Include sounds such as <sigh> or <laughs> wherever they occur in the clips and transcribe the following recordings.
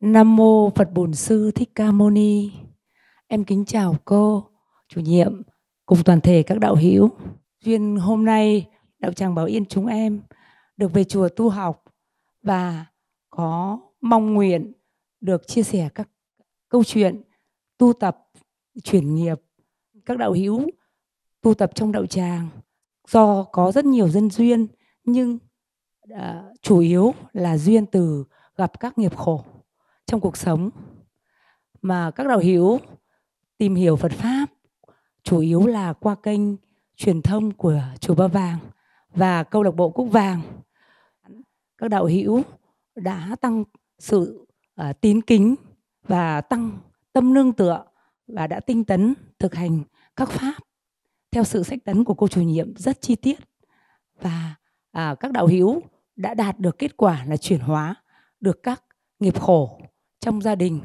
Nam mô Phật Bổn Sư Thích Ca Mâu Ni. Em kính chào cô, chủ nhiệm cùng toàn thể các đạo hữu. Duyên hôm nay đạo tràng Bảo Yên chúng em được về chùa tu học và có mong nguyện được chia sẻ các câu chuyện tu tập chuyển nghiệp các đạo hữu tu tập trong đạo tràng do có rất nhiều dân duyên nhưng uh, chủ yếu là duyên từ gặp các nghiệp khổ trong cuộc sống mà các đạo hữu tìm hiểu Phật pháp chủ yếu là qua kênh truyền thông của chùa Ba Vàng và câu lạc bộ Cúc Vàng. Các đạo hữu đã tăng sự uh, tín kính và tăng tâm nương tựa và đã tinh tấn thực hành các pháp theo sự sách tấn của cô chủ nhiệm rất chi tiết và à, các đạo hữu đã đạt được kết quả là chuyển hóa được các nghiệp khổ trong gia đình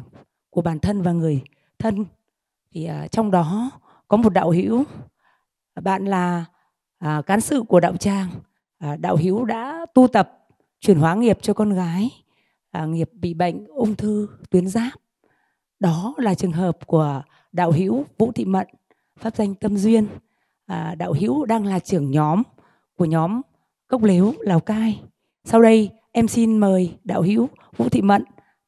của bản thân và người thân thì uh, trong đó có một đạo hữu bạn là uh, cán sự của đạo tràng uh, đạo hữu đã tu tập chuyển hóa nghiệp cho con gái uh, nghiệp bị bệnh ung thư tuyến giáp đó là trường hợp của đạo hữu vũ thị mận pháp danh tâm duyên uh, đạo hữu đang là trưởng nhóm của nhóm cốc lếu lào cai sau đây em xin mời đạo hữu vũ thị mận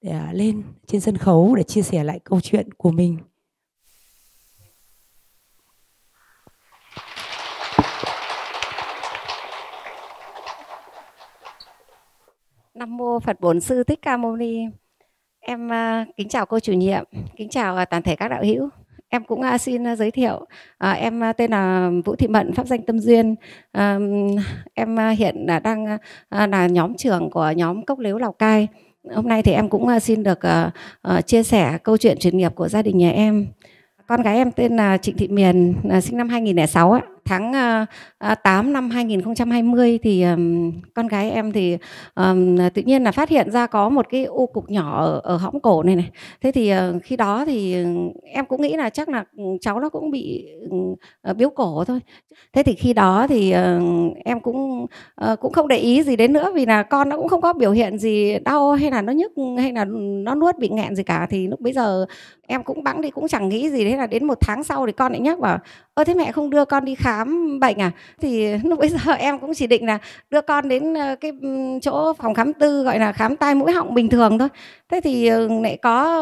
để à, lên trên sân khấu để chia sẻ lại câu chuyện của mình Nam mô Phật Bổn Sư Thích Ca Mâu Ni. Em à, kính chào cô chủ nhiệm, kính chào à, toàn thể các đạo hữu. Em cũng xin giới thiệu, em tên là Vũ Thị Mận, pháp danh Tâm Duyên. Em hiện đang là nhóm trưởng của nhóm Cốc Lếu Lào Cai. Hôm nay thì em cũng ờ, xin được ờ, ờ, chia sẻ câu chuyện chuyển nghiệp của gia đình nhà em. Con gái em tên là Trịnh Thị Miền, sinh năm 2006 ạ tháng 8 ờ, à, năm 2020 thì con gái em thì tự nhiên là phát hiện ra có một cái u cục nhỏ ở, ở hõm cổ này này. Thế thì ờ, khi đó thì em cũng nghĩ là chắc là cháu nó cũng bị ờ, biếu cổ thôi. Thế thì khi đó thì em cũng cũng không để ý gì đến nữa vì là con nó cũng không có biểu hiện gì đau hay là nó nhức hay là nó nuốt bị nghẹn gì cả thì lúc bây giờ em cũng bẵng đi cũng chẳng nghĩ gì đấy là đến một tháng sau thì con lại nhắc vào ơ thế mẹ không đưa con đi khám bệnh à thì <laughs> lúc bây giờ em cũng chỉ định là đưa con đến ờ, cái chỗ phòng khám tư gọi là khám tai mũi họng bình thường thôi thế thì ờ, lại có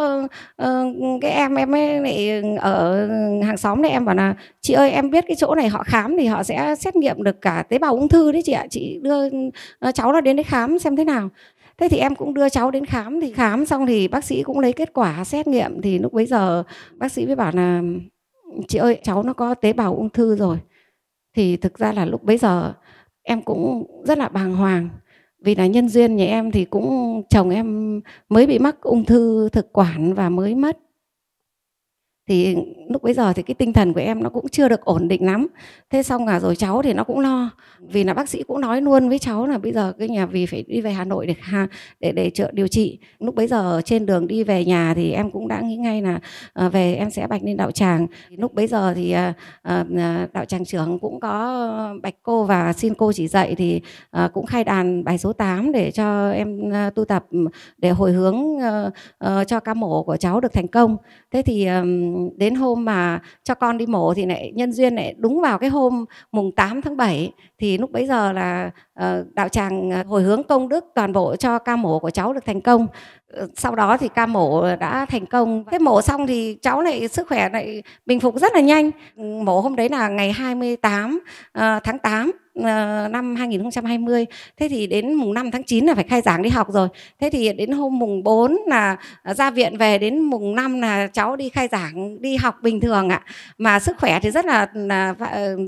ờ, cái em em ấy lại ở hàng xóm này em bảo là chị ơi em biết cái chỗ này họ khám thì họ sẽ xét nghiệm được cả tế bào ung thư đấy chị ạ chị đưa cháu nó đến đấy khám xem thế nào thế thì em cũng đưa cháu đến khám thì khám xong thì bác sĩ cũng lấy kết quả xét nghiệm thì lúc bấy giờ bác sĩ mới bảo là chị ơi cháu nó có tế bào ung thư rồi thì thực ra là lúc bấy giờ em cũng rất là bàng hoàng vì là nhân duyên nhà em thì cũng chồng em mới bị mắc ung thư thực quản và mới mất thì lúc bấy giờ thì cái tinh thần của em nó cũng chưa được ổn định lắm thế xong là rồi cháu thì nó cũng lo vì là bác sĩ cũng nói luôn với cháu là bây giờ cái nhà vì phải đi về hà nội để để để trợ điều trị lúc bấy giờ trên đường đi về nhà thì em cũng đã nghĩ ngay là ờ, về em sẽ bạch lên đạo tràng lúc bấy giờ thì ờ, ờ, đạo tràng trưởng cũng có bạch cô và xin cô chỉ dạy thì cũng khai đàn bài số 8 để cho em tu tập để hồi hướng cho ca mổ của cháu được thành công thế thì đến hôm mà cho con đi mổ thì lại nhân duyên lại đúng vào cái hôm mùng 8 tháng 7 thì lúc bấy giờ là ờ, đạo tràng ờ, hồi hướng công đức toàn bộ cho ca mổ của cháu được thành công ờ, sau đó thì ca mổ đã thành công cái mổ xong thì cháu lại sức khỏe lại bình phục rất là nhanh ừ, mổ hôm đấy là ngày 28 tháng 8 năm 2020 thế thì đến mùng 5 tháng 9 là phải khai giảng đi học rồi thế thì đến hôm mùng 4 là ra viện về đến mùng 5 là cháu đi khai giảng đi học bình thường ạ mà sức khỏe thì rất là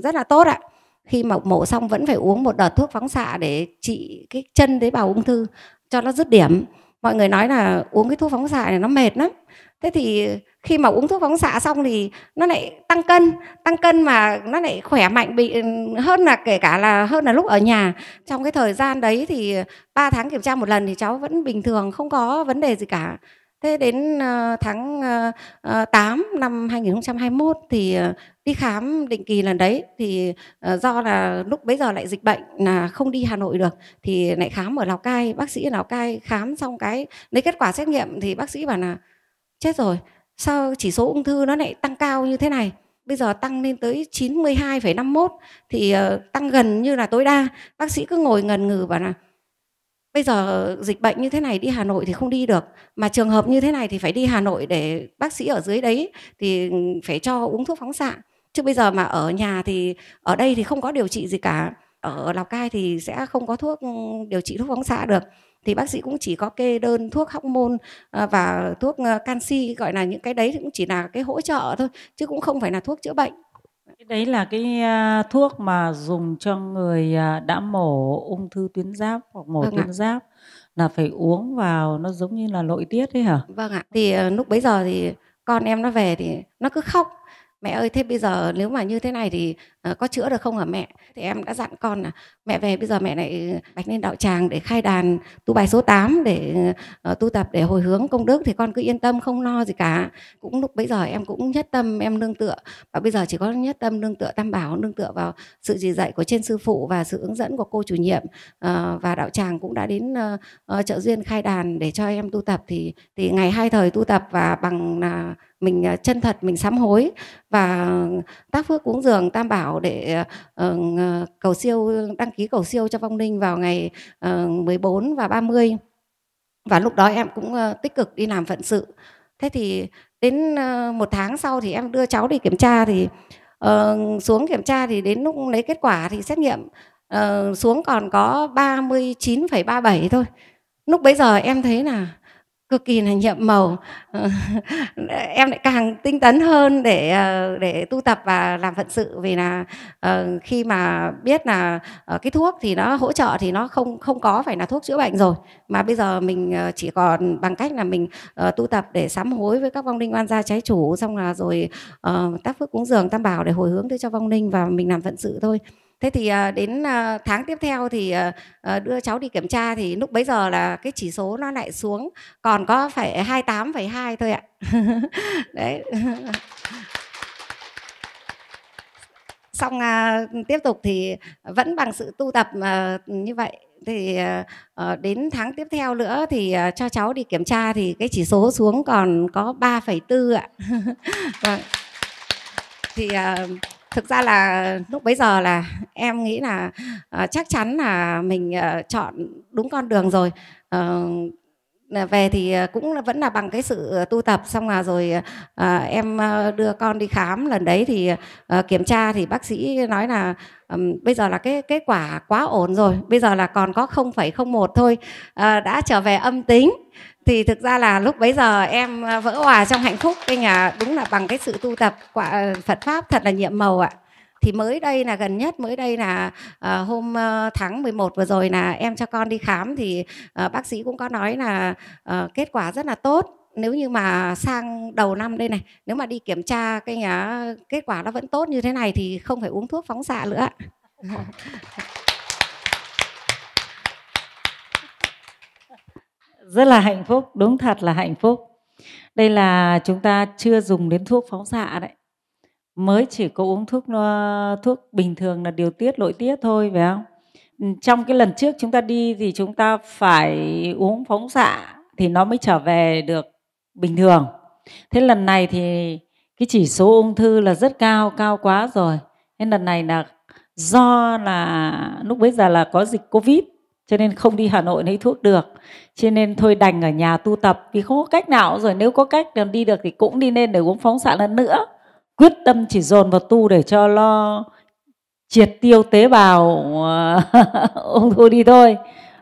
rất là tốt ạ khi mà mổ xong vẫn phải uống một đợt thuốc phóng xạ để trị cái chân tế bào ung thư cho nó dứt điểm mọi người nói là uống cái thuốc phóng xạ này nó mệt lắm thế thì khi mà uống thuốc phóng xạ xong thì nó lại tăng cân tăng cân mà nó lại khỏe mạnh bị ừ, hơn là kể cả là hơn là lúc ở nhà trong cái thời gian đấy thì 3 tháng kiểm tra một lần thì cháu vẫn bình thường không có vấn đề gì cả Thế đến ờ, tháng, ờ, ờ, 8 năm 2021 thì, ờ, đi khám định kỳ lần đấy thì, ờ, do là lúc bấy giờ lại dịch bệnh là không đi Hà Nội được thì lại khám ở Lào Cai, bác sĩ ở Lào Cai khám xong cái lấy kết quả xét nghiệm thì bác sĩ bảo là "Chết rồi, sao chỉ số ung thư nó lại tăng cao như thế này?" Bây giờ tăng lên tới 92,51 thì, ờ, tăng gần như là tối đa. Bác sĩ cứ ngồi ngần ngừ bảo là bây giờ dịch bệnh như thế này đi Hà Nội thì không đi được mà trường hợp như thế này thì phải đi Hà Nội để bác sĩ ở dưới đấy thì phải cho uống thuốc phóng xạ chứ bây giờ mà ở nhà thì ở đây thì không có điều trị gì cả ở Lào Cai thì sẽ không có thuốc ừ, điều trị thuốc phóng xạ được thì bác sĩ cũng chỉ có kê đơn thuốc hóc môn ờ, và thuốc ờ, canxi gọi là những cái đấy cũng chỉ là cái hỗ trợ thôi chứ cũng không phải là thuốc chữa bệnh đấy là cái à, thuốc mà dùng cho người à, đã mổ ung thư tuyến giáp hoặc mổ vâng tuyến ạ. giáp là phải uống vào nó giống như là nội tiết ấy hả? Vâng ạ. Thì ờ, lúc bấy giờ thì con em nó về thì nó cứ khóc mẹ ơi thế bây giờ nếu mà như thế này thì ờ, có chữa được không hả mẹ thì em đã dặn con là mẹ về bây giờ mẹ lại bạch lên đạo tràng để khai đàn tu bài số 8 để ờ, tu tập để hồi hướng công đức thì con cứ yên tâm không lo gì cả cũng lúc bây giờ em cũng nhất tâm em nương tựa và bây giờ chỉ có nhất tâm nương tựa tam bảo nương tựa vào sự chỉ dạy của trên sư phụ và sự hướng dẫn của cô chủ nhiệm ờ, và đạo tràng cũng đã đến trợ duyên khai đàn để cho em tu tập thì thì ngày hai thời tu tập và bằng là mình à, chân thật mình sám hối và tác phước cúng dường tam bảo để ờ, ờ, cầu siêu đăng ký cầu siêu cho vong linh vào ngày 14 ờ, và 30 và lúc đó em cũng tích cực đi làm phận sự thế thì đến một tháng sau thì em đưa cháu đi kiểm tra thì uh, xuống kiểm tra thì đến lúc lấy kết quả thì xét nghiệm uh, xuống còn có 39,37 thôi lúc bấy giờ em thấy là cực kỳ là nhiệm màu ờ, <laughs> em lại càng tinh tấn hơn để ờ, để tu tập và làm phận sự vì là ờ, khi mà biết là cái thuốc thì nó hỗ trợ thì nó không không có phải là thuốc chữa bệnh rồi mà bây giờ mình chỉ còn bằng cách là mình tu tập để sám hối với các vong linh oan gia trái chủ xong là rồi tác phước cúng dường tam bảo để hồi hướng tới cho vong linh và mình làm phận sự thôi thế thì ờ, đến ờ, tháng tiếp theo thì ờ, đưa cháu đi kiểm tra thì lúc bấy giờ là cái chỉ số nó lại xuống còn có phải 28,2 thôi ạ <laughs> đấy <laughs> xong à, tiếp tục thì vẫn bằng sự tu tập như vậy thì đến tháng tiếp theo nữa thì cho cháu đi kiểm tra thì cái chỉ số xuống còn có 3,4 ạ. <laughs> vâng. Thì à, thực ra là lúc bấy giờ là em nghĩ là uh, chắc chắn là mình uh, chọn đúng con đường rồi uh, về thì à, cũng vẫn là bằng cái sự à, tu tập xong là rồi à, à em đưa con đi khám lần đấy thì à, kiểm tra thì bác sĩ nói là um, bây giờ là cái kết quả quá ổn rồi bây giờ là còn có 0,01 thôi à, đã trở về âm tính thì thực ra là lúc bấy giờ em vỡ hòa trong hạnh phúc anh à đúng là bằng cái sự tu tập quả Phật pháp thật là nhiệm màu ạ thì mới đây là gần nhất mới đây là uh, hôm uh, tháng 11 vừa rồi là em cho con đi khám thì uh, bác sĩ cũng có nói là uh, kết quả rất là tốt nếu như mà sang đầu năm đây này nếu mà đi kiểm tra cái nhà kết quả nó vẫn tốt như thế này thì không phải uống thuốc phóng xạ nữa <laughs> rất là hạnh phúc đúng thật là hạnh phúc đây là chúng ta chưa dùng đến thuốc phóng xạ đấy mới chỉ có uống thuốc thuốc bình thường là điều tiết nội tiết thôi phải không ừ, trong cái lần trước chúng ta đi thì chúng ta phải uống phóng xạ thì nó mới trở về được bình thường thế lần này thì cái chỉ số ung thư là rất cao cao quá rồi nên lần này là do là lúc bấy giờ là có dịch covid cho nên không đi Hà Nội lấy thuốc được cho nên thôi đành ở nhà tu tập vì không có cách nào rồi nếu có cách đi được thì cũng đi lên để uống phóng xạ lần nữa quyết tâm chỉ dồn vào tu để cho lo triệt tiêu tế bào ung <laughs> thư đi thôi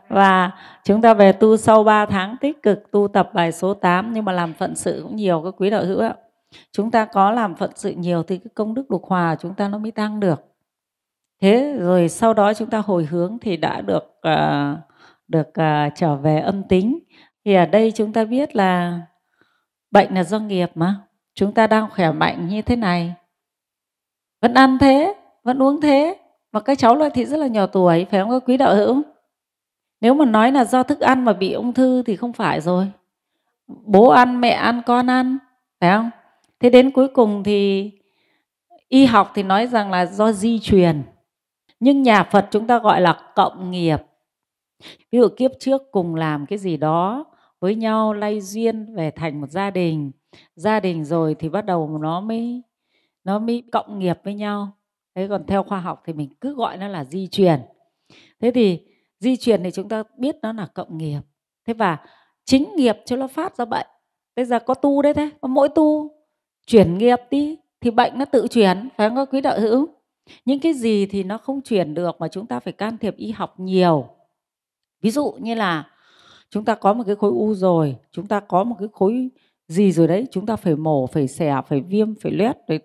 và chúng ta về tu sau 3 tháng tích cực tu tập bài số 8 nhưng mà làm phận sự cũng nhiều các quý đạo hữu ạ chúng ta có làm phận sự nhiều thì cái công đức đục hòa chúng ta nó mới tăng được thế rồi sau đó chúng ta hồi hướng thì đã được uh, được uh, trở về âm tính thì ở đây chúng ta biết là bệnh là do nghiệp mà chúng ta đang khỏe mạnh như thế này vẫn ăn thế vẫn uống thế mà các cháu lại thì rất là nhỏ tuổi phải không các quý đạo hữu nếu mà nói là do thức ăn mà bị ung thư thì không phải rồi bố ăn mẹ ăn con ăn phải không thế đến cuối cùng thì y học thì nói rằng là do di truyền nhưng nhà phật chúng ta gọi là cộng nghiệp ví dụ kiếp trước cùng làm cái gì đó với nhau lay duyên về thành một gia đình gia đình rồi thì bắt đầu nó mới nó mới cộng nghiệp với nhau thế còn theo khoa học thì mình cứ gọi nó là di truyền thế thì di truyền thì chúng ta biết nó là cộng nghiệp thế và chính nghiệp cho nó phát ra bệnh bây giờ có tu đấy thế có mỗi tu chuyển nghiệp đi thì bệnh nó tự chuyển phải không các quý đạo hữu những cái gì thì nó không chuyển được mà chúng ta phải can thiệp y học nhiều ví dụ như là chúng ta có một cái khối u rồi chúng ta có một cái khối gì rồi đấy chúng ta phải mổ phải xẻ phải viêm phải loét đấy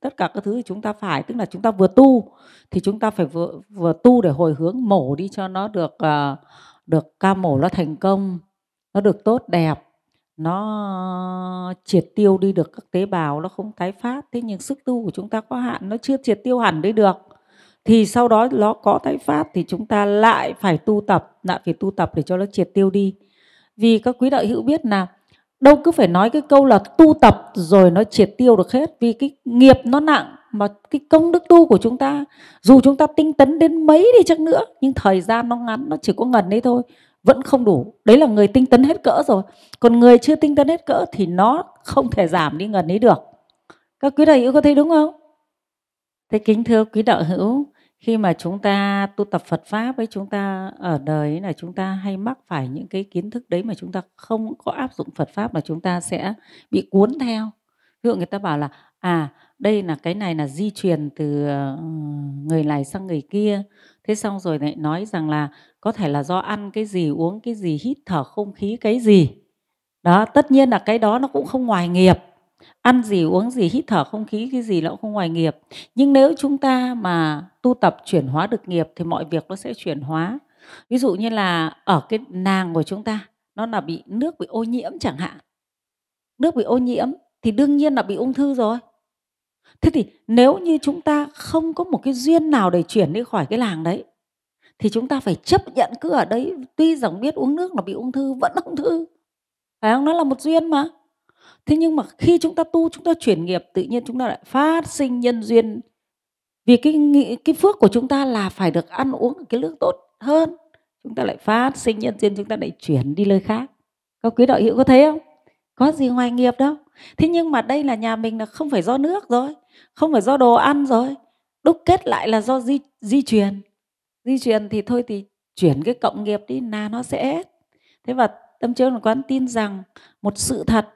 tất cả các thứ chúng ta phải tức là chúng ta vừa tu thì chúng ta phải vừa vừa tu để hồi hướng mổ đi cho nó được à, được ca mổ nó thành công nó được tốt đẹp nó triệt tiêu đi được các tế bào nó không tái phát thế nhưng sức tu của chúng ta có hạn nó chưa triệt tiêu hẳn đi được thì sau đó nó có tái phát thì chúng ta lại phải tu tập lại phải tu tập để cho nó triệt tiêu đi vì các quý đạo hữu biết là đâu cứ phải nói cái câu là tu tập rồi nó triệt tiêu được hết vì cái nghiệp nó nặng mà cái công đức tu của chúng ta dù chúng ta tinh tấn đến mấy đi chăng nữa nhưng thời gian nó ngắn nó chỉ có ngần đấy thôi vẫn không đủ đấy là người tinh tấn hết cỡ rồi còn người chưa tinh tấn hết cỡ thì nó không thể giảm đi ngần ấy được các quý đại hữu có thấy đúng không thế kính thưa quý đạo hữu khi mà chúng ta tu tập Phật pháp ấy chúng ta ở đời là chúng ta hay mắc phải những cái kiến thức đấy mà chúng ta không có áp dụng Phật pháp là chúng ta sẽ bị cuốn theo ví dụ người ta bảo là à đây là cái này là di truyền từ ờ, người này sang người kia thế xong rồi lại nói rằng là có thể là do ăn cái gì uống cái gì hít thở không khí cái gì đó tất nhiên là cái đó nó cũng không ngoài nghiệp ăn gì uống gì hít thở không khí cái gì nó cũng không ngoài nghiệp nhưng nếu chúng ta mà tu tập chuyển hóa được nghiệp thì mọi việc nó sẽ chuyển hóa ví dụ như là ở cái nàng của chúng ta nó là bị nước bị ô nhiễm chẳng hạn nước bị ô nhiễm thì đương nhiên là bị ung thư rồi thế thì nếu như chúng ta không có một cái duyên nào để chuyển đi khỏi cái làng đấy thì chúng ta phải chấp nhận cứ ở đấy tuy rằng biết uống nước là bị ung thư vẫn ung thư phải không nó là một duyên mà Thế nhưng mà khi chúng ta tu, chúng ta chuyển nghiệp tự nhiên chúng ta lại phát sinh nhân duyên. Vì cái cái phước của chúng ta là phải được ăn uống cái nước tốt hơn. Chúng ta lại phát sinh nhân duyên, chúng ta lại chuyển đi nơi khác. Các quý đạo hữu có thấy không? Có gì ngoài nghiệp đâu. Thế nhưng mà đây là nhà mình là không phải do nước rồi, không phải do đồ ăn rồi. Đúc kết lại là do di, di truyền. Di truyền thì thôi thì chuyển cái cộng nghiệp đi là nó sẽ hết. Thế và tâm trí quán tin rằng một sự thật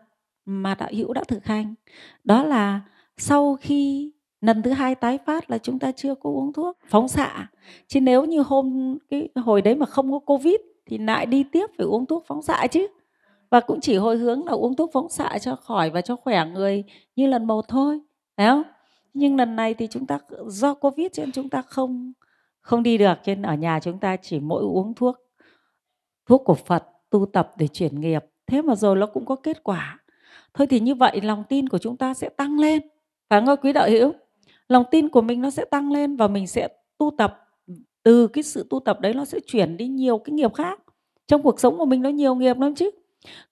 mà đạo hữu đã thực hành đó là sau khi lần thứ hai tái phát là chúng ta chưa có uống thuốc phóng xạ chứ nếu như hôm cái hồi đấy mà không có covid thì lại đi tiếp phải uống thuốc phóng xạ chứ và cũng chỉ hồi hướng là uống thuốc phóng xạ cho khỏi và cho khỏe người như lần một thôi phải không nhưng lần này thì chúng ta do covid cho nên chúng ta không không đi được trên ở nhà chúng ta chỉ mỗi uống thuốc thuốc của phật tu tập để chuyển nghiệp thế mà rồi nó cũng có kết quả thôi thì như vậy lòng tin của chúng ta sẽ tăng lên phải không quý đạo hữu lòng tin của mình nó sẽ tăng lên và mình sẽ tu tập từ cái sự tu tập đấy nó sẽ chuyển đi nhiều cái nghiệp khác trong cuộc sống của mình nó nhiều nghiệp lắm chứ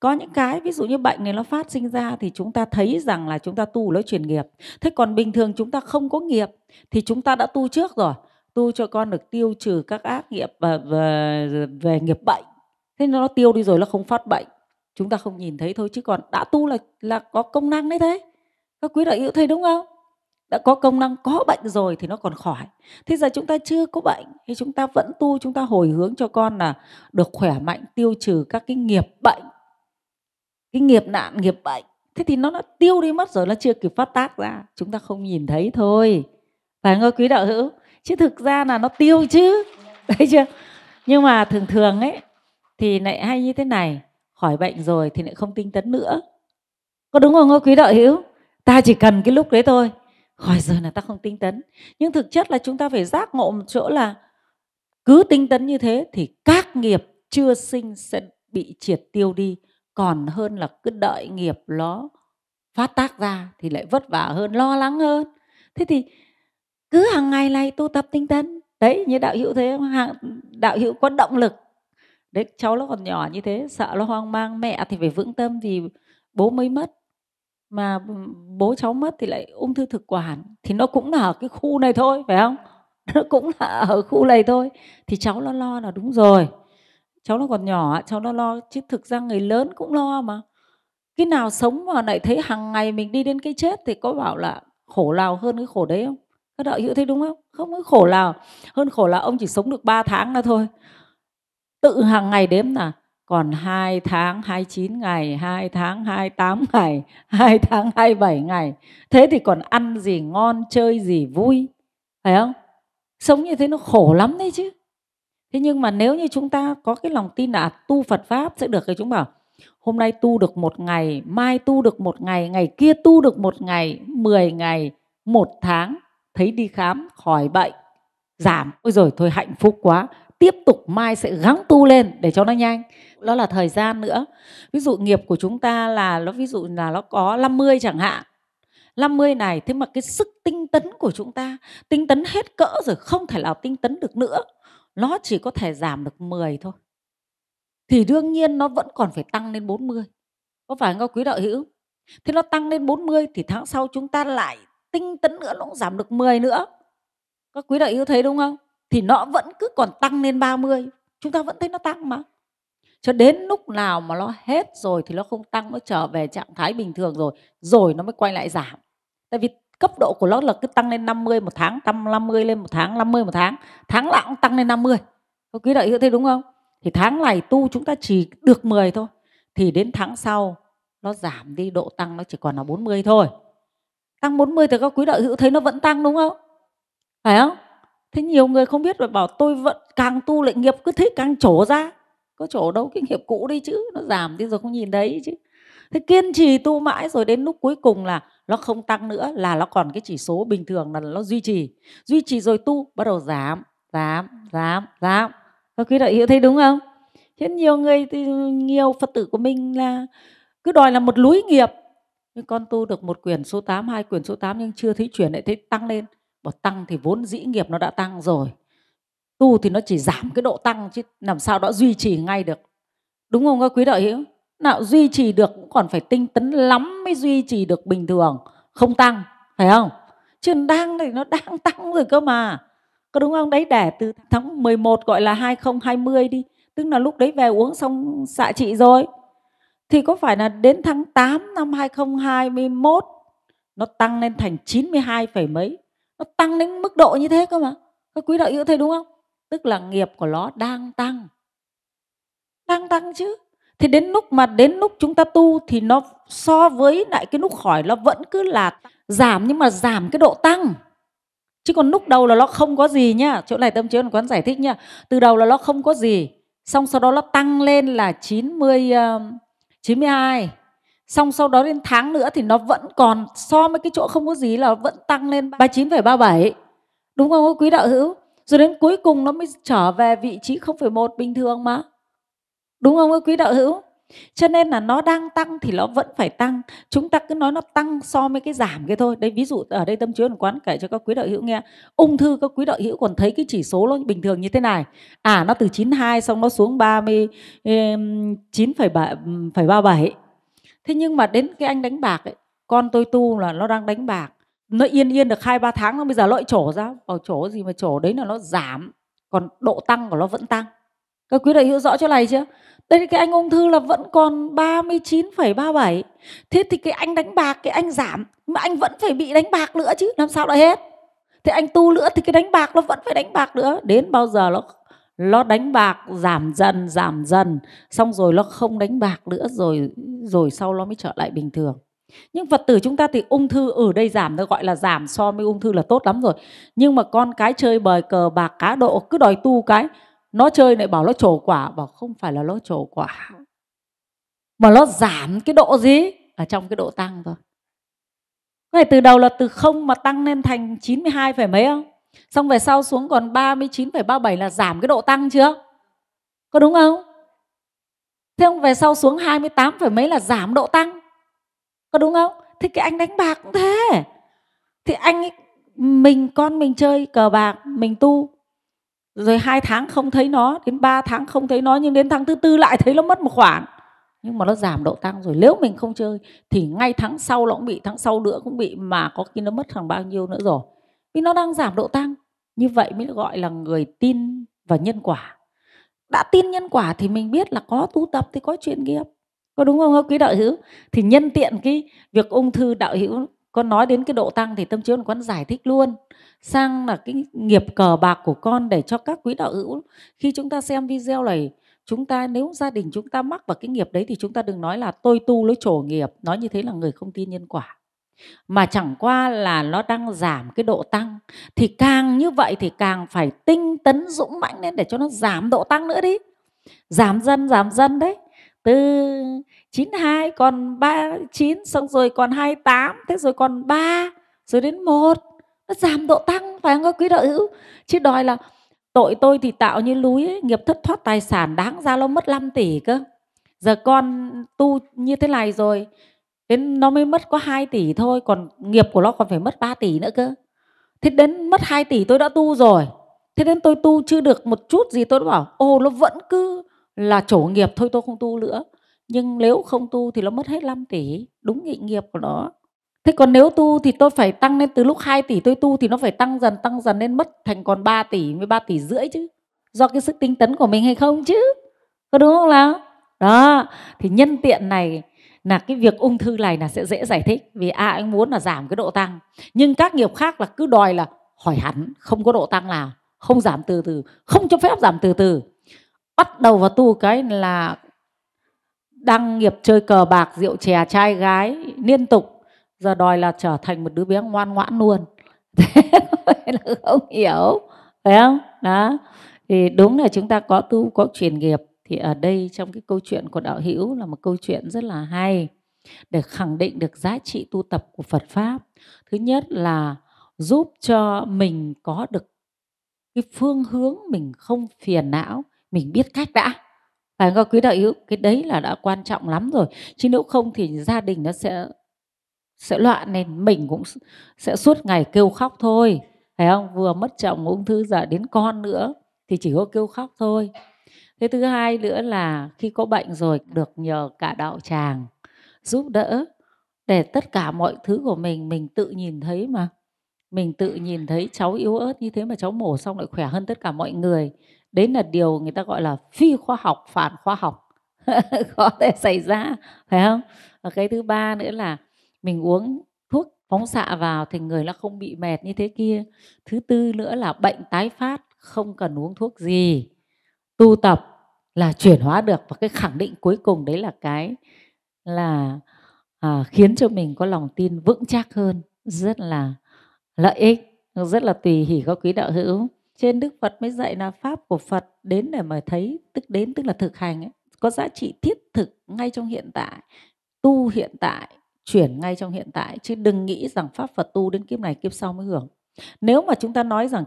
có những cái ví dụ như bệnh này nó phát sinh ra thì chúng ta thấy rằng là chúng ta tu nó chuyển nghiệp thế còn bình thường chúng ta không có nghiệp thì chúng ta đã tu trước rồi tu cho con được tiêu trừ các ác nghiệp và ờ, về, ờ, về nghiệp bệnh thế nó tiêu đi rồi nó không phát bệnh chúng ta không nhìn thấy thôi chứ còn đã tu là là có công năng đấy thế các quý đại hữu thấy đúng không đã có công năng có bệnh rồi thì nó còn khỏi thế giờ chúng ta chưa có bệnh thì chúng ta vẫn tu chúng ta hồi hướng cho con là được khỏe mạnh tiêu trừ các cái nghiệp bệnh cái nghiệp nạn nghiệp bệnh thế thì nó đã tiêu đi mất rồi nó chưa kịp phát tác ra chúng ta không nhìn thấy thôi phải không quý đạo hữu chứ thực ra là nó tiêu chứ thấy <laughs> chưa nhưng mà thường thường ấy thì lại hay như thế này khỏi bệnh rồi thì lại không tinh tấn nữa có đúng không quý đạo hữu ta chỉ cần cái lúc đấy thôi khỏi giờ là ta không tinh tấn nhưng thực chất là chúng ta phải giác ngộ một chỗ là cứ tinh tấn như thế thì các nghiệp chưa sinh sẽ bị triệt tiêu đi còn hơn là cứ đợi nghiệp nó phát tác ra thì lại vất vả hơn lo lắng hơn thế thì cứ hàng ngày này tu tập tinh tấn đấy như đạo hữu thế hàng đạo hữu có động lực đấy cháu nó còn nhỏ như thế sợ nó hoang mang mẹ thì phải vững tâm vì bố mới mất mà bố cháu mất thì lại ung thư thực quản thì nó cũng là ở cái khu này thôi phải không <laughs> nó cũng là ở khu này thôi thì cháu nó lo là đúng rồi cháu nó còn nhỏ cháu nó lo chứ thực ra người lớn cũng lo mà cái nào sống mà lại thấy hàng ngày mình đi đến cái chết thì có bảo là khổ nào hơn cái khổ đấy không các đạo hữu thấy đúng không không có khổ nào hơn khổ là ông chỉ sống được 3 tháng nữa thôi tự hàng ngày đếm là còn 2 tháng 29 ngày, 2 tháng 28 ngày, 2 tháng 27 ngày. Thế thì còn ăn gì ngon, chơi gì vui, phải không? Sống như thế nó khổ lắm đấy chứ. Thế nhưng mà nếu như chúng ta có cái lòng tin là à, tu Phật Pháp sẽ được thì chúng bảo hôm nay tu được một ngày, mai tu được một ngày, ngày kia tu được một ngày, 10 ngày, một tháng, thấy đi khám, khỏi bệnh, giảm. Ôi rồi thôi hạnh phúc quá, tiếp tục mai sẽ gắng tu lên để cho nó nhanh đó là thời gian nữa ví dụ nghiệp của chúng ta là nó ví dụ là nó có 50 chẳng hạn 50 này thế mà cái sức tinh tấn của chúng ta tinh tấn hết cỡ rồi không thể nào tinh tấn được nữa nó chỉ có thể giảm được 10 thôi thì đương nhiên nó vẫn còn phải tăng lên 40 có phải không quý đạo hữu thế nó tăng lên 40 thì tháng sau chúng ta lại tinh tấn nữa nó cũng giảm được 10 nữa các quý đạo hữu thấy đúng không thì nó vẫn cứ còn tăng lên 30 chúng ta vẫn thấy nó tăng mà cho đến lúc nào mà nó hết rồi thì nó không tăng nó trở về trạng thái bình thường rồi rồi nó mới quay lại giảm tại vì cấp độ của nó là cứ tăng lên 50 một tháng tăng 50 lên một tháng 50 một tháng tháng nào cũng tăng lên 50 có quý đại hữu thấy đúng không thì tháng này tu chúng ta chỉ được 10 thôi thì đến tháng sau nó giảm đi độ tăng nó chỉ còn là 40 thôi tăng 40 thì các quý đại hữu thấy nó vẫn tăng đúng không phải không thế nhiều người không biết và bảo tôi vẫn càng tu lại nghiệp cứ thế càng trổ ra có chỗ đâu cái nghiệp cũ đi chứ nó giảm đi rồi không nhìn thấy chứ thế kiên trì tu mãi rồi đến lúc cuối cùng là nó không tăng nữa là nó còn cái chỉ số bình thường là nó duy trì duy trì rồi tu bắt đầu giảm giảm giảm giảm các quý đại hiểu thấy đúng không thế nhiều người nhiều phật tử của mình là cứ đòi là một lúi nghiệp nhưng con tu được một quyển số 8, hai quyển số 8 nhưng chưa thấy chuyển lại thấy tăng lên Bảo tăng thì vốn dĩ nghiệp nó đã tăng rồi. Tu thì nó chỉ giảm cái độ tăng chứ làm sao đã duy trì ngay được. Đúng không các quý đạo hữu? Nào duy trì được cũng còn phải tinh tấn lắm mới duy trì được bình thường. Không tăng, phải không? Chứ đang thì nó đang <laughs> tăng rồi cơ mà. Có đúng không? Đấy để từ tháng 11 gọi là 2020 đi. Tức là lúc đấy về uống xong xạ trị rồi. Thì có phải là đến tháng 8 năm 2021 nó tăng lên thành 92, mấy nó tăng đến mức độ như thế cơ mà các quý đạo hữu thấy đúng không tức là nghiệp của nó đang tăng đang tăng chứ thì đến lúc mà đến lúc chúng ta tu thì nó so với lại cái lúc khỏi nó vẫn cứ là giảm nhưng mà giảm cái độ tăng chứ còn lúc đầu là nó không có gì nhá chỗ này tâm chứa quán giải thích nhá từ đầu là nó không có gì xong sau đó nó tăng lên là 90 uh, 92 xong sau đó đến tháng nữa thì nó vẫn còn so với cái chỗ không có gì là vẫn tăng lên 39,37 đúng không quý đạo hữu rồi đến cuối cùng nó mới trở về vị trí 0,1 bình thường mà đúng không quý đạo hữu cho nên là nó đang tăng thì nó vẫn phải tăng chúng ta cứ nói nó tăng so với cái giảm cái thôi đấy ví dụ ở đây tâm chứa quán kể cho các quý đạo hữu nghe ung thư các quý đạo hữu còn thấy cái chỉ số nó bình thường như thế này à nó từ 92 xong nó xuống 39,37 thế nhưng mà đến cái anh đánh bạc ấy con tôi tu là nó đang đánh bạc nó yên yên được hai ba tháng nó bây giờ lợi lại trổ ra bảo trổ gì mà trổ đấy là nó giảm còn độ tăng của nó vẫn tăng các quý đại hiểu rõ chỗ này chưa đây cái anh ung thư là vẫn còn 39,37 thế thì cái anh đánh bạc cái anh giảm mà anh vẫn phải bị đánh bạc nữa chứ làm sao lại hết thế anh tu nữa thì cái đánh bạc nó vẫn phải đánh bạc nữa đến bao giờ nó nó đánh bạc giảm dần giảm dần xong rồi nó không đánh bạc nữa rồi rồi sau nó mới trở lại bình thường nhưng phật tử chúng ta thì ung thư ở ừ, đây giảm nó gọi là giảm so với ung thư là tốt lắm rồi nhưng mà con cái chơi bời cờ bạc cá độ cứ đòi tu cái nó chơi lại bảo nó trổ quả bảo không phải là nó trổ quả mà nó giảm cái độ gì ở trong cái độ tăng thôi Vậy từ đầu là từ không mà tăng lên thành 92 phải mấy không? Xong về sau xuống còn 39,37 là giảm cái độ tăng chưa? Có đúng không? Thế ông về sau xuống 28, phải mấy là giảm độ tăng. Có đúng không? Thì cái anh đánh bạc cũng thế. Thì anh ấy, mình con mình chơi cờ bạc, mình tu. Rồi hai tháng không thấy nó, đến 3 tháng không thấy nó nhưng đến tháng thứ tư lại thấy nó mất một khoản. Nhưng mà nó giảm độ tăng rồi Nếu mình không chơi thì ngay tháng sau nó cũng bị Tháng sau nữa cũng bị mà có khi nó mất hàng bao nhiêu nữa rồi vì nó đang giảm độ tăng như vậy mới gọi là người tin vào nhân quả đã tin nhân quả thì mình biết là có tu tập thì có chuyện nghiệp có đúng không không quý đạo hữu thì nhân tiện cái việc ung thư đạo hữu con nói đến cái độ tăng thì tâm chiếu con giải thích luôn sang là cái nghiệp cờ bạc của con để cho các quý đạo hữu khi chúng ta xem video này chúng ta nếu gia đình chúng ta mắc vào cái nghiệp đấy thì chúng ta đừng nói là tôi tu lối trổ nghiệp nói như thế là người không tin nhân quả mà chẳng qua là nó đang giảm cái độ tăng thì càng như vậy thì càng phải tinh tấn dũng mãnh lên để cho nó giảm độ tăng nữa đi giảm dần giảm dần đấy từ 92 còn 39 xong rồi còn 28 thế rồi còn 3 rồi đến 1 nó giảm độ tăng phải không các quý đạo hữu chứ đòi là tội tôi thì tạo như núi nghiệp thất thoát tài sản đáng ra nó mất 5 tỷ cơ giờ con tu như thế này rồi đến nó mới mất có 2 tỷ thôi còn nghiệp của nó còn phải mất 3 tỷ nữa cơ thế đến mất 2 tỷ tôi đã tu rồi thế đến tôi tu chưa được một chút gì tôi đã bảo ô nó vẫn cứ là chỗ nghiệp thôi tôi không tu nữa nhưng nếu không tu thì nó mất hết 5 tỷ đúng nghị nghiệp của nó thế còn nếu tu thì tôi phải tăng lên từ lúc 2 tỷ tôi tu thì nó phải tăng dần tăng dần lên mất thành còn 3 tỷ với 3 tỷ rưỡi chứ do cái sự tinh tấn của mình hay không chứ có đúng không nào đó thì nhân tiện này là cái việc ung thư này là sẽ dễ giải thích vì a anh muốn là giảm cái độ tăng nhưng các nghiệp khác là cứ đòi là hỏi hẳn không có độ tăng nào không giảm từ từ không cho phép giảm từ từ bắt đầu vào tu cái là đăng nghiệp chơi cờ bạc rượu chè trai gái liên tục giờ đòi là trở thành một đứa bé ngoan ngoãn luôn <laughs> thế là không hiểu phải không đó thì đúng là chúng ta có tu có chuyển nghiệp thì ở đây trong cái câu chuyện của đạo hữu là một câu chuyện rất là hay để khẳng định được giá trị tu tập của Phật pháp. Thứ nhất là giúp cho mình có được cái phương hướng mình không phiền não, mình biết cách đã. Phải không quý đạo hữu? Cái đấy là đã quan trọng lắm rồi. Chứ nếu không thì gia đình nó sẽ sẽ loạn nên mình cũng sẽ suốt ngày kêu khóc thôi. Phải không? Vừa mất chồng ung thư giờ đến con nữa thì chỉ có kêu khóc thôi. Thế thứ hai nữa là khi có bệnh rồi được nhờ cả đạo tràng giúp đỡ để tất cả mọi thứ của mình mình tự nhìn thấy mà mình tự nhìn thấy cháu yếu ớt như thế mà cháu mổ xong lại khỏe hơn tất cả mọi người đấy là điều người ta gọi là phi khoa học phản khoa học <laughs> có thể xảy ra phải không và cái thứ ba nữa là mình uống thuốc phóng xạ vào thì người nó không bị mệt như thế kia thứ tư nữa là bệnh tái phát không cần uống thuốc gì tu tập là chuyển hóa được và cái khẳng định cuối cùng đấy là cái là à, khiến cho mình có lòng tin vững chắc hơn rất là lợi ích rất là tùy hỷ có quý đạo hữu trên đức phật mới dạy là pháp của phật đến để mà thấy tức đến tức là thực hành ấy, có giá trị thiết thực ngay trong hiện tại tu hiện tại chuyển ngay trong hiện tại chứ đừng nghĩ rằng pháp phật tu đến kiếp này kiếp sau mới hưởng nếu mà chúng ta nói rằng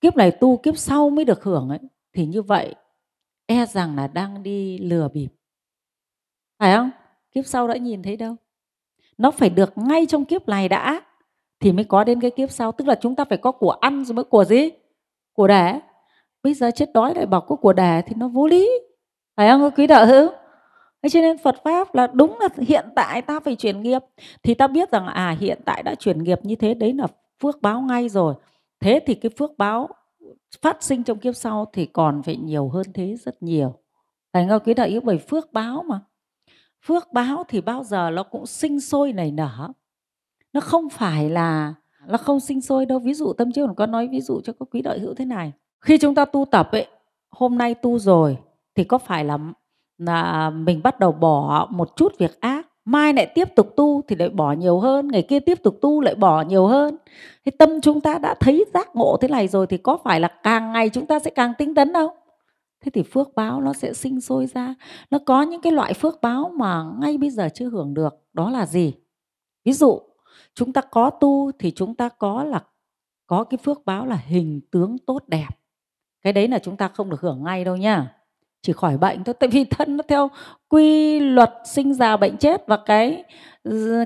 kiếp này tu kiếp sau mới được hưởng ấy thì như vậy e rằng là đang đi lừa bịp. Phải không? Kiếp sau đã nhìn thấy đâu. Nó phải được ngay trong kiếp này đã thì mới có đến cái kiếp sau. Tức là chúng ta phải có của ăn rồi mới của gì? Của đẻ. Bây giờ chết đói lại bảo có của đẻ thì nó vô lý. Phải không quý đạo hữu? Thế cho nên Phật Pháp là đúng là hiện tại ta phải chuyển nghiệp. Thì ta biết rằng à hiện tại đã chuyển nghiệp như thế đấy là phước báo ngay rồi. Thế thì cái phước báo phát sinh trong kiếp sau thì còn phải nhiều hơn thế rất nhiều thành ra quý đại hữu bởi phước báo mà phước báo thì bao giờ nó cũng sinh sôi nảy nở nó không phải là nó không sinh sôi đâu ví dụ tâm trí còn có nói ví dụ cho các quý đại hữu thế này khi chúng ta tu tập ấy hôm nay tu rồi thì có phải là là mình bắt đầu bỏ một chút việc ác mai lại tiếp tục tu thì lại bỏ nhiều hơn ngày kia tiếp tục tu lại bỏ nhiều hơn thế tâm chúng ta đã thấy giác ngộ thế này rồi thì có phải là càng ngày chúng ta sẽ càng tinh tấn đâu thế thì phước báo nó sẽ sinh sôi ra nó có những cái loại phước báo mà ngay bây giờ chưa hưởng được đó là gì ví dụ chúng ta có tu thì chúng ta có là có cái phước báo là hình tướng tốt đẹp cái đấy là chúng ta không được hưởng ngay đâu nhá chỉ khỏi bệnh thôi tại vì thân nó theo quy luật sinh già bệnh chết và cái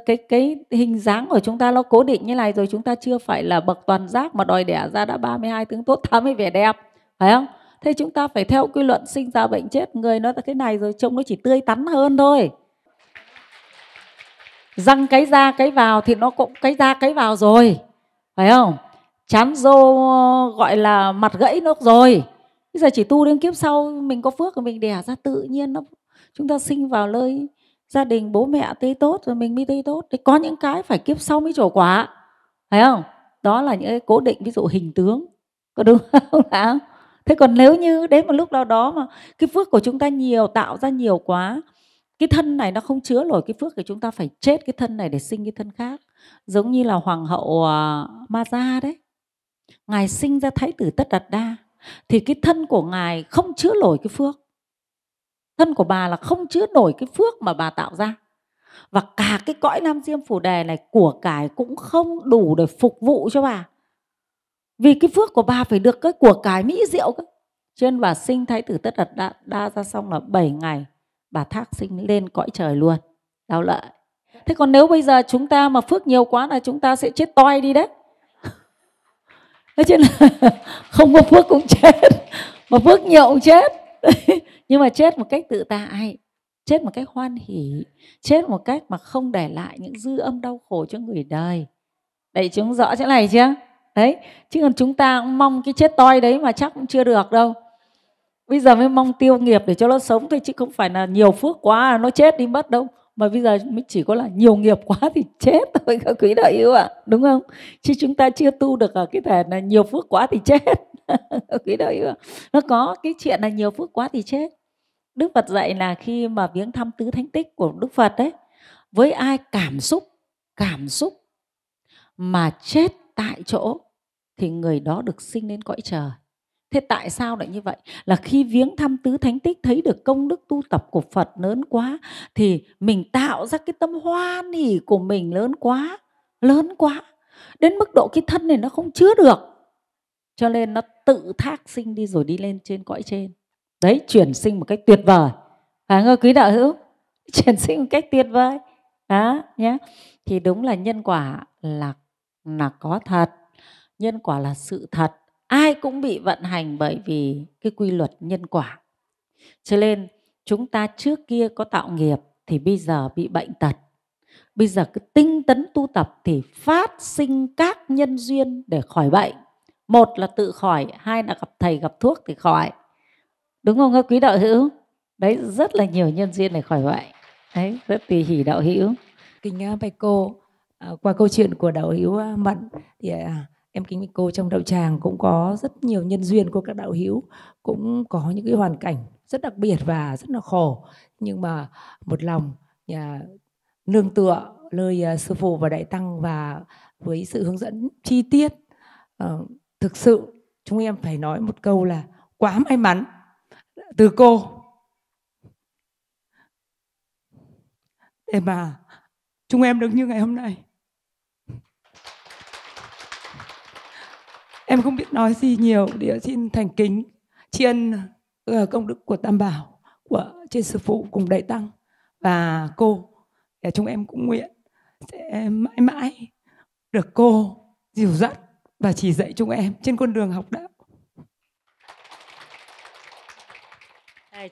cái cái hình dáng của chúng ta nó cố định như này rồi chúng ta chưa phải là bậc toàn giác mà đòi đẻ ra đã 32 tướng tốt 80 vẻ đẹp phải không thế chúng ta phải theo quy luật sinh ra bệnh chết người nó là cái này rồi trông nó chỉ tươi tắn hơn thôi răng cái ra cái vào thì nó cũng cái ra cái vào rồi phải không chán rô gọi là mặt gãy nó rồi bây giờ chỉ tu đến kiếp sau mình có phước mình đẻ ra tự nhiên nó chúng ta sinh vào nơi gia đình bố mẹ tươi tốt rồi mình mới tươi tốt thì có những cái phải kiếp sau mới trổ quả thấy không đó là những cái cố định ví dụ hình tướng có đúng <laughs> không đã thế còn nếu như đến một lúc nào đó mà cái phước của chúng ta nhiều tạo ra nhiều quá cái thân này nó không chứa nổi cái phước thì chúng ta phải chết cái thân này để sinh cái thân khác giống như là hoàng hậu à, ma gia đấy ngài sinh ra thái tử tất đạt đa thì cái thân của ngài không chứa nổi cái phước thân của bà là không chứa nổi cái phước mà bà tạo ra và cả cái cõi nam diêm phủ đề này của cải cũng không đủ để phục vụ cho bà vì cái phước của bà phải được cái của cải mỹ diệu cơ cho bà sinh thái tử tất đặt đa, đa ra xong là 7 ngày bà thác sinh lên cõi trời luôn đau lợi thế còn nếu bây giờ chúng ta mà phước nhiều quá là chúng ta sẽ chết toi đi đấy nói cho là <laughs> không có phước cũng chết mà phước nhiều cũng chết <laughs> nhưng mà chết một cách tự tại chết một cách hoan hỉ chết một cách mà không để lại những dư âm đau khổ cho người đời đấy chúng rõ chỗ này chưa đấy chứ còn chúng ta cũng mong cái chết toi đấy mà chắc cũng chưa được đâu bây giờ mới mong tiêu nghiệp để cho nó sống thôi chứ không phải là nhiều phước quá nó chết đi mất đâu mà bây giờ mới chỉ có là nhiều nghiệp quá thì chết thôi các quý đại hữu ạ à. đúng không chứ chúng ta chưa tu được ở cái thể là nhiều phước quá thì chết <laughs> các quý đại hữu à. nó có cái chuyện là nhiều phước quá thì chết đức phật dạy là khi mà viếng thăm tứ thánh tích của đức phật đấy với ai cảm xúc cảm xúc mà chết tại chỗ thì người đó được sinh lên cõi trời Thế tại sao lại như vậy? Là khi viếng thăm tứ thánh tích thấy được công đức tu tập của Phật lớn quá thì mình tạo ra cái tâm hoan hỉ của mình lớn quá, lớn quá. Đến mức độ cái thân này nó không chứa được. Cho nên nó tự thác sinh đi rồi đi lên trên cõi trên. Đấy, chuyển sinh một cách tuyệt vời. Phải không quý đạo hữu? <laughs> Chuyển sinh một cách tuyệt vời. Đó, nhé. Thì đúng là nhân quả là là có thật. Nhân quả là sự thật ai cũng bị vận hành bởi vì cái quy luật nhân quả cho nên chúng ta trước kia có tạo nghiệp thì bây giờ bị bệnh tật bây giờ cứ tinh tấn tu tập thì phát sinh các nhân duyên để khỏi bệnh một là tự khỏi hai là gặp thầy gặp thuốc thì khỏi đúng không các quý đạo hữu đấy rất là nhiều nhân duyên để khỏi bệnh đấy rất tùy hỷ đạo hữu kính bạch à, cô à, qua câu chuyện của đạo hữu à, mận thì em kính bạch cô trong đạo tràng cũng có rất nhiều nhân duyên của các đạo hữu cũng có những cái hoàn cảnh rất đặc biệt và rất là khổ nhưng mà một lòng nhà nương tựa lời à, sư phụ và đại tăng và với sự hướng dẫn chi tiết uh, thực sự chúng em phải nói một câu là quá may mắn từ cô để mà chúng em được như ngày hôm nay em không biết nói gì nhiều để xin thành kính tri ân ờ, công đức của tam bảo của trên sư phụ cùng đại tăng và cô để chúng em cũng nguyện sẽ mãi mãi được cô dìu dắt và chỉ dạy chúng em trên con đường học đạo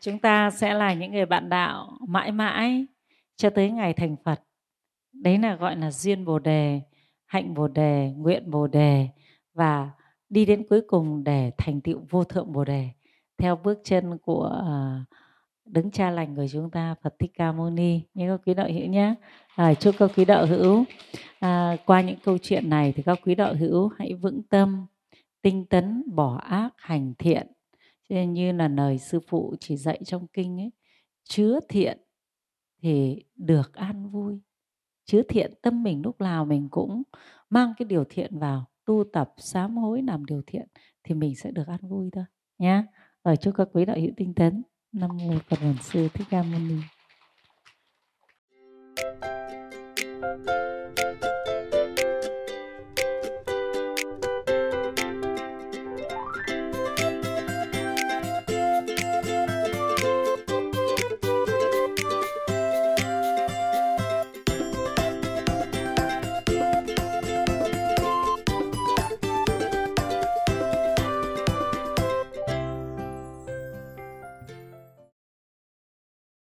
chúng ta sẽ là những người bạn đạo mãi mãi cho tới ngày thành Phật. Đấy là gọi là duyên Bồ đề, hạnh Bồ đề, nguyện Bồ đề và đi đến cuối cùng để thành tựu vô thượng bồ đề theo bước chân của ờ, đứng cha lành của chúng ta Phật Thích Ca Mâu Ni những các quý đạo hữu nhé à, chúc các quý đạo hữu à, qua những câu chuyện này thì các quý đạo hữu hãy vững tâm tinh tấn bỏ ác hành thiện nên như là lời sư phụ chỉ dạy trong kinh ấy chứa thiện thì được an vui chứa thiện tâm mình lúc nào mình cũng mang cái điều thiện vào tu tập sám hối làm điều thiện thì mình sẽ được an vui thôi nhé ở chúc các quý đạo hữu tinh tấn năm mô phật bản sư thích ca mâu ni thank you